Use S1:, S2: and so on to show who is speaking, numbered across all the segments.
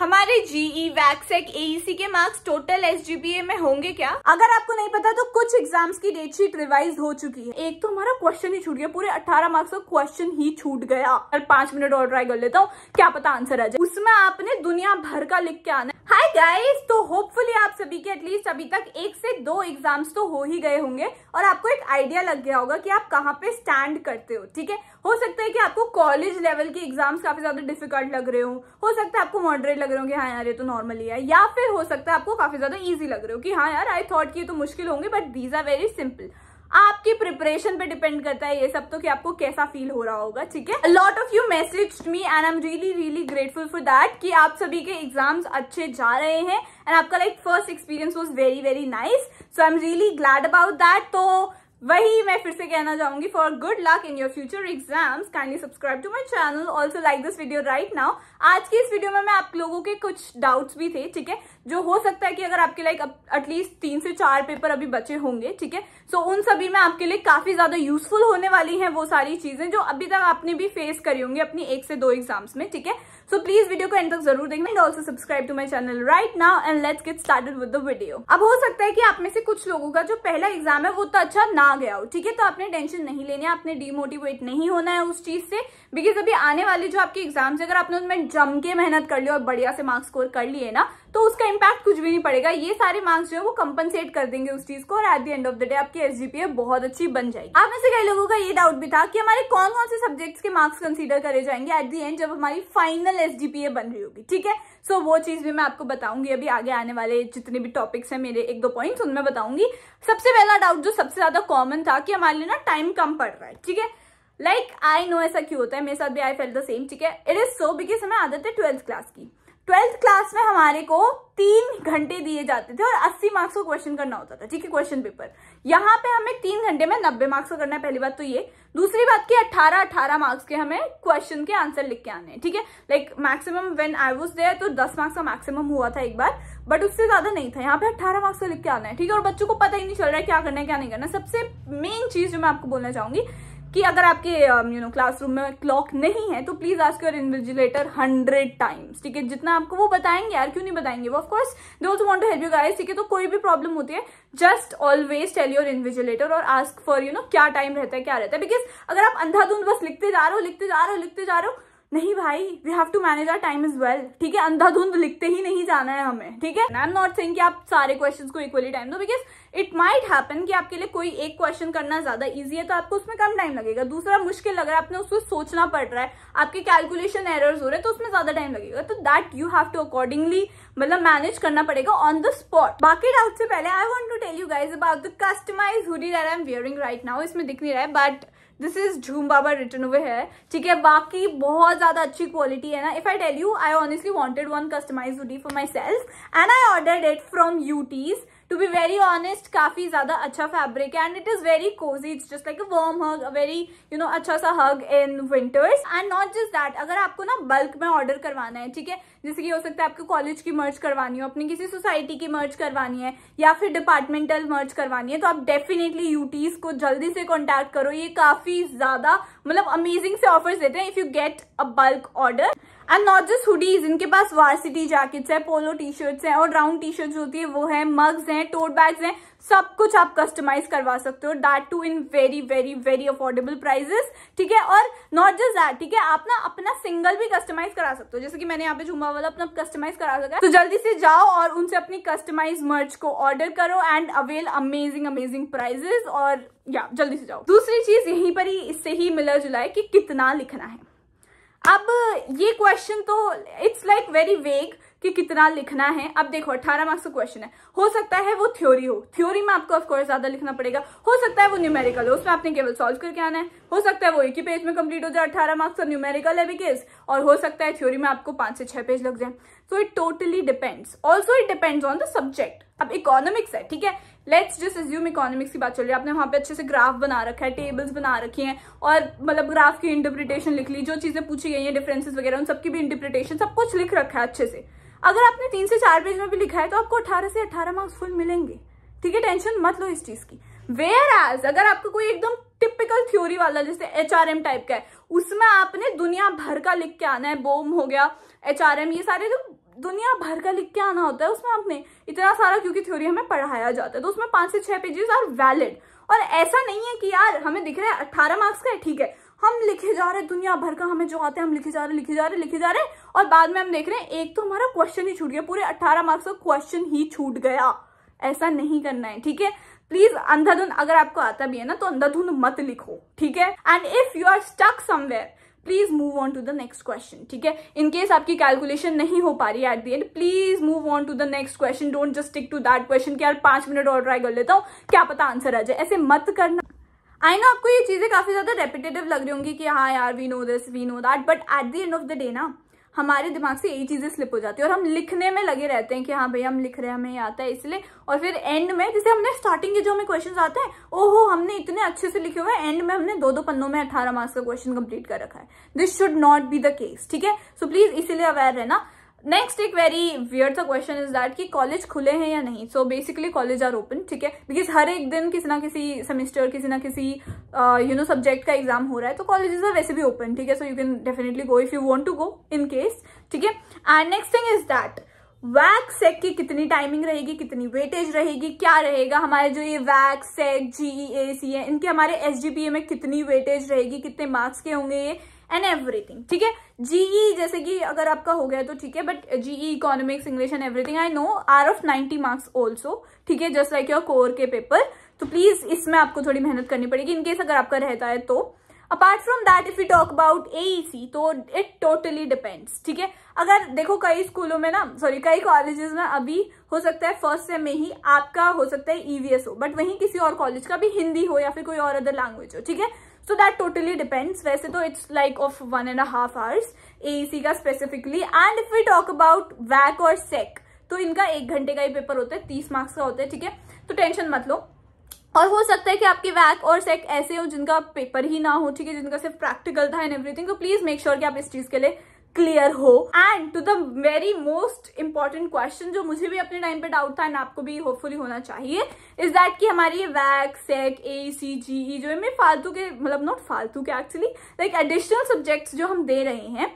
S1: हमारे जीई वैक्सेक एईसी के मार्क्स टोटल एस में होंगे क्या अगर आपको नहीं पता तो कुछ एग्जाम्स की डेट शीट रिवाइज हो चुकी है एक तो हमारा क्वेश्चन ही छूट गया पूरे 18 मार्क्स का क्वेश्चन ही छूट गया और पांच मिनट और ट्राई कर लेता हूँ क्या पता आंसर आ जाए उसमें आपने दुनिया भर का लिख के आना हाई गाइज तो होपफुली आप सभी के एटलीस्ट अभी तक एक से दो एग्जाम्स तो हो ही गए होंगे और आपको एक आइडिया लग गया होगा कि आप कहाँ पे स्टैंड करते हो ठीक है हो सकता है कि आपको कॉलेज लेवल के एग्जाम्स काफी ज्यादा डिफिकल्ट लग रहे हो हो सकता है आपको मॉडरेट लग रहे होंगे हाँ यार ये तो नॉर्मल ही है या फिर हो सकता है आपको काफी ज्यादा ईजी लग रहे हो कि हाँ यार आई थॉट कि ये तो मुश्किल होंगे but these are very simple आपकी प्रिपरेशन पे डिपेंड करता है ये सब तो कि आपको कैसा फील हो रहा होगा ठीक है lot of you message me and I am really really grateful for that कि आप सभी के एग्जाम्स अच्छे जा रहे हैं एंड आपका like first experience was very very nice so I am really glad about that तो वही मैं फिर से कहना चाहूंगी for good luck in your future exams kindly subscribe to my channel also like this video right now आज की इस वीडियो में मैं आप लोगों के कुछ डाउट्स भी थे ठीक है जो हो सकता है कि अगर आपके लाइक एटलीस्ट तीन से चार पेपर अभी बचे होंगे ठीक है सो उन सभी में आपके लिए काफी ज्यादा यूजफुल होने वाली है वो सारी चीजें जो अभी तक आपने भी फेस करी होंगी अपनी एक से दो एग्जाम्स में ठीक है सो प्लीज वीडियो को एंड तक जरूर देखना and also subscribe to my channel right now and let's get started with the video अब हो सकता है कि आप में से कुछ लोगों का जो पहला एग्जाम है वो तो अच्छा ना गया हो ठीक है तो आपने टेंशन नहीं लेनी आपने डिमोटिवेट नहीं होना है उस चीज से बिकॉज अभी आने वाले जो आपके एग्जाम्स अगर आपने उनमें जम के मेहनत कर ली और बढ़िया से मार्क्स स्कोर कर लिए ना तो उसका इम्पैक्ट कुछ भी नहीं पड़ेगा ये सारे मार्क्स जो है वो कंपनसेट कर देंगे उस चीज को और at the end of the day आपकी एस बहुत अच्छी बन जाएगी आप में से कई लोगों का ये डाउट भी था कि हमारे कौन कौन से सब्जेक्ट्स के मार्क्स कंसिडर करे जाएंगे एट दी एंड जब हमारी फाइनल एस बन रही होगी ठीक है सो वो चीज भी मैं आपको बताऊंगी अभी आगे आने वाले जितने भी टॉपिक्स हैं मेरे एक दो पॉइंट्स उनमें बताऊंगी सबसे पहला डाउट जो सबसे ज्यादा कॉमन था कि हमारे लिए ना टाइम कम पड़ रहा है ठीक है लाइक आई नो ऐसा क्यों होता है मेरे साथ भी आई फेल द सेम ठीक है इट इज सो बिकॉज हमें आदत है ट्वेल्थ क्लास की ट्वेल्थ क्लास में हमारे को तीन घंटे दिए जाते थे और 80 मार्क्स का क्वेश्चन करना होता था ठीक है क्वेश्चन पेपर यहाँ पे हमें तीन घंटे में 90 मार्क्स का करना है पहली बात तो ये दूसरी बात की 18 18 मार्क्स के हमें क्वेश्चन के आंसर लिख के आने हैं ठीक है like maximum when I was there तो 10 मार्क्स का मैक्सिमम हुआ था एक बार बट उससे ज्यादा नहीं था यहाँ पे अट्ठारह मार्क्स का लिख के आना है ठीक है और बच्चों को पता ही नहीं चल रहा है क्या करना है क्या नहीं करना सबसे मेन चीज जो मैं आपको बोलना चाहूंगी कि अगर आपके यू नो क्लासरूम में क्लॉक नहीं है तो please ask your invigilator hundred times ठीक है जितना आपको वो बताएंगे यार क्यों नहीं बताएंगे वो of course also want to help you guys ठीक है तो कोई भी प्रॉब्लम होती है just always tell your invigilator और आस्क फॉर यू नो क्या टाइम रहता है क्या रहता है बिकॉज अगर आप अंधाधुंध बस लिखते जा रहे हो लिखते जा रहे हो लिखते जा रहे हो नहीं भाई we have to manage our time is well ठीक है अंधाधुंध लिखते ही नहीं जाना है हमें ठीक है आई एम नॉट सेइंग कि आप सारे क्वेश्चंस को इक्वली टाइम दो बिकॉज इट माइट हैपन कि आपके लिए कोई एक क्वेश्चन करना ज्यादा इजी है तो आपको उसमें कम टाइम लगेगा दूसरा मुश्किल लग रहा है आपने उसको सोचना पड़ रहा है आपके कैलकुलेशन एरर्स हो रहे हैं तो उसमें ज्यादा टाइम लगेगा तो that you have to accordingly मतलब मैनेज करना पड़ेगा ऑन द स्पॉट बाकी डाउट से पहले I want to tell you guys about the customize hoodie I am right now इसमें दिख नहीं रहा है बट दिस इज झूम बाबा रिटर्न हुए है ठीक है बाकी बहुत ज्यादा अच्छी क्वालिटी है ना if I tell you I honestly wanted one customize hoodie for my self and I order it from Utees to be very honest काफी ज्यादा अच्छा फैब्रिक है and it is very cozy it's just like a warm hug a very you know अच्छा सा hug in winters and not just that अगर आपको ना bulk में ऑर्डर करवाना है ठीक है जैसे कि हो सकता है आपको कॉलेज की मर्ज करवानी हो अपनी किसी सोसाइटी की मर्ज करवानी है या फिर डिपार्टमेंटल मर्ज करवानी है तो आप डेफिनेटली यूटीज को जल्दी से कॉन्टेक्ट करो ये काफी ज्यादा मतलब अमेजिंग से ऑफर्स देते हैं if you get a bulk order and not just hoodies इनके पास वार्सिटी जैकेट्स है पोलो टी शर्ट्स हैं और राउंड टी शर्ट्स होती है वो है मग्स हैं टोट बैग्स हैं सब कुछ आप कस्टमाइज करवा सकते हो that too in very very very affordable prices ठीक है और नॉट जस्ट दैट ठीक है आप ना अपना सिंगल भी कस्टमाइज करा सकते हो जैसे कि मैंने यहाँ पे झुमा वाला अपना कस्टमाइज करा सकता है तो जल्दी से जाओ और उनसे अपनी कस्टमाइज मर्च को ऑर्डर करो and avail amazing amazing prices और या जल्दी से जाओ दूसरी चीज यहीं पर ही इससे ही मिला जुला है कि कितना लिखना है अब ये क्वेश्चन तो इट्स लाइक वेरी वेग कि कितना लिखना है अब देखो अट्ठारह मार्क्स का क्वेश्चन है हो सकता है वो थ्योरी हो थ्योरी में आपको ऑफकोर्स ज्यादा लिखना पड़ेगा हो सकता है वो न्यूमेरिकल हो उसमें आपने केवल सॉल्व करके आना है हो सकता है वो एक ही पेज में कंप्लीट हो जाए अट्ठारह मार्क्स और न्यूमेरिकल है बिकेज और हो सकता है थ्योरी में आपको पांच से छह पेज लग जाए so it totally depends also it depends on the subject अब इकोनॉमिक्स है ठीक है लेट्स जस्ट एज्यूम इकोनॉमिक्स की बात चल रही है आपने वहां पे अच्छे से ग्राफ बना रखा है टेबल्स बना रखी हैं और मतलब ग्राफ की इंटरप्रिटेशन लिख ली जो चीजें पूछी गई हैं डिफरेंसेस वगैरह उन सबकी भी इंटरप्रिटेशन सब कुछ लिख रखा है अच्छे से अगर आपने तीन से चार पेज में भी लिखा है तो आपको अठारह से अठारह मार्क्स फुल मिलेंगे ठीक है टेंशन मत लो इस चीज की वेयर एज अगर आपको कोई एकदम टिपिकल थ्योरी वाला जैसे एच टाइप का है उसमें आपने दुनिया भर का लिख के आना है बोम हो गया एच ये सारे जो दुनिया भर का लिख के आना होता है उसमें आपने इतना सारा क्योंकि थ्योरी हमें पढ़ाया जाता है तो उसमें पांच से छह पेजेस आर वैलिड और ऐसा नहीं है कि यार हमें दिख रहा है अट्ठारह मार्क्स का है ठीक है हम लिखे जा रहे हैं दुनिया भर का हमें जो आते हैं हम लिखे जा रहे लिखे जा रहे लिखे जा रहे और बाद में हम देख रहे हैं एक तो हमारा क्वेश्चन ही छूट गया पूरे अट्ठारह मार्क्स का क्वेश्चन ही छूट गया ऐसा नहीं करना है ठीक है प्लीज अंधाधुन अगर आपको आता भी है ना तो अंधाधुन मत लिखो ठीक है and if you are stuck somewhere please move on to the next question ठीक है इनकेस आपकी कैलकुलेशन नहीं हो पा रही है at the end please move on to the next question don't just stick to that question की यार पांच मिनट और ट्राई कर लेता हूँ क्या पता आंसर आ जाए ऐसे मत करना आई नो आपको ये चीजें काफी ज्यादा रेपिटेटिव लग रही होंगी कि हाँ यार we know this we know that but at the end of the day ना हमारे दिमाग से यही चीज़ें स्लिप हो जाती है और हम लिखने में लगे रहते हैं कि हाँ भाई हम लिख रहे हैं हमें ये आता है इसलिए और फिर एंड में जैसे हमने स्टार्टिंग के जो हमें क्वेश्चन आते हैं ओहो हमने इतने अच्छे से लिखे हुए हैं एंड में हमने दो दो पन्नों में अठारह मार्क्स का क्वेश्चन कंप्लीट कर रखा है this should not be the case ठीक है सो प्लीज इसीलिए अवेयर रहना नेक्स्ट एक very where the question is that कि कॉलेज खुले हैं या नहीं so basically college are open ठीक है बिकॉज हर एक दिन किसी ना किसी सेमेस्टर किसी ना किसी यू नो सब्जेक्ट का एग्जाम हो रहा है तो कॉलेज आर वैसे भी ओपन ठीक है so you can definitely go if you want to go in case ठीक है and next thing is that VAC SEC की कितनी टाइमिंग रहेगी कितनी वेटेज रहेगी क्या रहेगा हमारे जो ये वैक सेक जीई ए सी है इनके हमारे एस में कितनी वेटेज रहेगी कितने मार्क्स के होंगे ये एंड एवरीथिंग ठीक है जीई e जैसे कि अगर आपका हो गया तो ठीक है but GE economics English and everything I know are of ninety marks also ठीक है जस्ट लाइक योर कोर के पेपर तो प्लीज इसमें आपको थोड़ी मेहनत करनी पड़ेगी इनकेस अगर आपका रहता है तो apart from that if you talk about uh तो इट टोटली डिपेंड्स ठीक है अगर देखो कई स्कूलों में ना सॉरी कई कॉलेजेस में अभी हो सकता है फर्स्ट सेम में ही आपका हो सकता है ईवीएस हो बट वहीं किसी और कॉलेज का भी हिंदी हो या फिर कोई और अदर लैंग्वेज हो ठीक है सो दैट टोटली डिपेंड्स वैसे तो it's like of one and half hours uh का specifically and if we talk about VAC और सेक तो इनका एक घंटे का ही पेपर होता है तीस मार्क्स का होता है ठीक है तो टेंशन मत लो और हो सकता है कि आपके वैक और सेक e ऐसे हो जिनका पेपर ही ना हो ठीक है जिनका सिर्फ प्रैक्टिकल था एंड एवरीथिंग तो प्लीज मेक श्योर कि आप इस चीज के लिए क्लियर हो and to the very most important question जो मुझे भी अपने टाइम पे डाउट था एंड आपको भी होपफुली होना चाहिए इज दैट कि हमारी ये वैक सेक ए सी जी ई जो है फालतू के मतलब नॉट फालतू के एक्चुअली लाइक एडिशनल सब्जेक्ट्स जो हम दे रहे हैं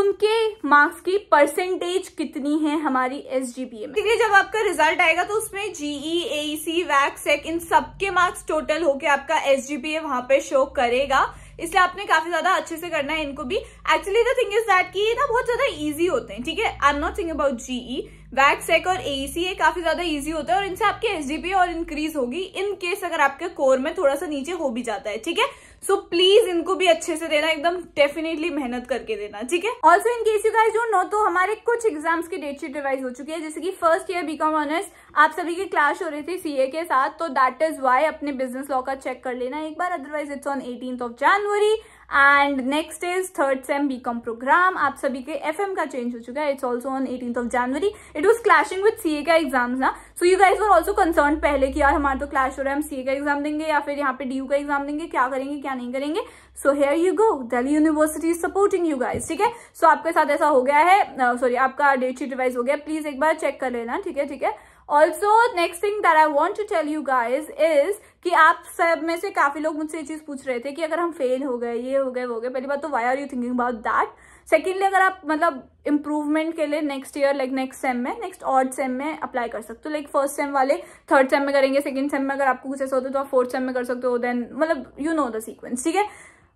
S1: उनके मार्क्स की परसेंटेज कितनी है हमारी एस जी पी ए में जब आपका रिजल्ट आएगा तो उसमें जीई ए सी वैक सेक इन सबके मार्क्स टोटल होके आपका एस जी पी ए वहां पे शो करेगा इसलिए आपने काफी ज्यादा अच्छे से करना है इनको भी actually the thing is that कि ये ना बहुत ज्यादा ईजी होते हैं ठीक है I am not thing about GE VAC SEC और e ये काफी ज्यादा इजी होता है और इनसे आपके एसडीपी और इंक्रीज होगी इन केस अगर आपके कोर में थोड़ा सा नीचे हो भी जाता है ठीक है सो प्लीज इनको भी अच्छे से देना एकदम डेफिनेटली मेहनत करके देना ठीक है also in case you guys don't know तो हमारे कुछ एग्जाम्स की डेट शीट रिवाइज हो चुकी है जैसे कि फर्स्ट ईयर बीकॉम ऑनर्स आप सभी की क्लास हो रही थी सीए के साथ तो दैट इज वाई अपने बिजनेस लॉ का चेक कर लेना एक बार otherwise it's on eighteen of January and next is third sem BCom program आप सभी के एफएम का चेंज हो चुका है it's also on eighteen of January it was clashing with CA का एग्जाम ना so you guys were also concern पहले कि यार हमारा तो क्लैश हो रहा है हम सीए का एग्जाम देंगे या फिर यहाँ पे डी का एग्जाम देंगे क्या करेंगे क्या नहीं करेंगे so here you go Delhi university is supporting you guys ठीक है सो आपके साथ ऐसा हो गया है सॉरी uh, आपका डेट शीट रिवाइज हो गया प्लीज एक बार चेक कर लेना ठीक है ठीक है also next thing that I want to tell you guys is कि आप सब में से काफी लोग मुझसे ये चीज पूछ रहे थे कि अगर हम फेल हो गए ये हो गए वो हो गए पहली बात तो why are you thinking about that secondly अगर आप मतलब इंप्रूवमेंट के लिए next year like next sem में नेक्स्ट ऑर्ड सेम में अप्लाई कर सकते हो लाइक फर्स्ट सेम वाले थर्ड सेम में करेंगे सेकेंड सेम में अगर आपको कुछ ऐसा होता है तो आप फोर्थ सेम में कर सकते हो देन मतलब यू नो द सीक्वेंस ठीक है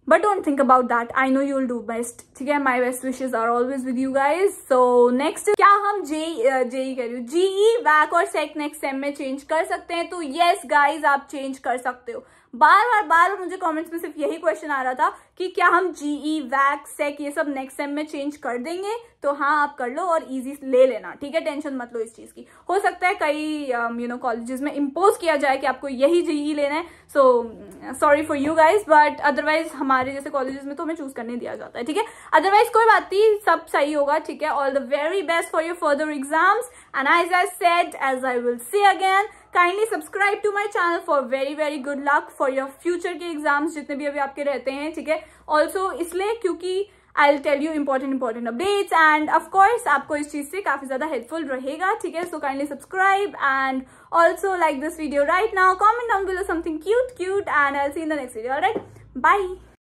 S1: but don't think about that I know you'll do best ठीक है my best wishes are always with you guys so next क्या हम जे जे uh, e कह रही हूँ जीई वैक e, और सेक नेक्स्ट सेम में चेंज कर सकते हैं तो येस yes, गाइज आप चेंज कर सकते हो बार बार बार मुझे कमेंट्स में सिर्फ यही क्वेश्चन आ रहा था कि क्या हम जीई वैक सेक ये सब नेक्स्ट सेम में चेंज कर देंगे तो हाँ आप कर लो और इजी ले लेना ठीक है टेंशन मत लो इस चीज़ की हो सकता है कई यू नो कॉलेजेस में इम्पोज किया जाए कि आपको यही जीई e लेना है so sorry for you guys but otherwise हमारे जैसे कॉलेजेस में तो हमें चूज करने दिया जाता है ठीक है अदरवाइज कोई बात नहीं सब सही होगा ठीक है all the very best for your further exams and I as I said as I will see again kindly subscribe to my channel for very very good luck for your future के exams जितने भी अभी आपके रहते हैं ठीक है also इसलिए क्योंकि I tell you important important updates and of course आपको इस चीज से काफी ज्यादा हेल्पफुल रहेगा ठीक है so kindly subscribe and also like this video right now comment down below something cute cute and I see in the next video right by